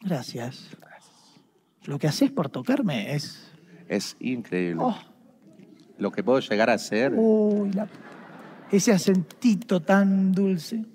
Gracias. Lo que haces por tocarme es. Es increíble. Oh. Lo que puedo llegar a hacer. Uy, ese acentito tan dulce.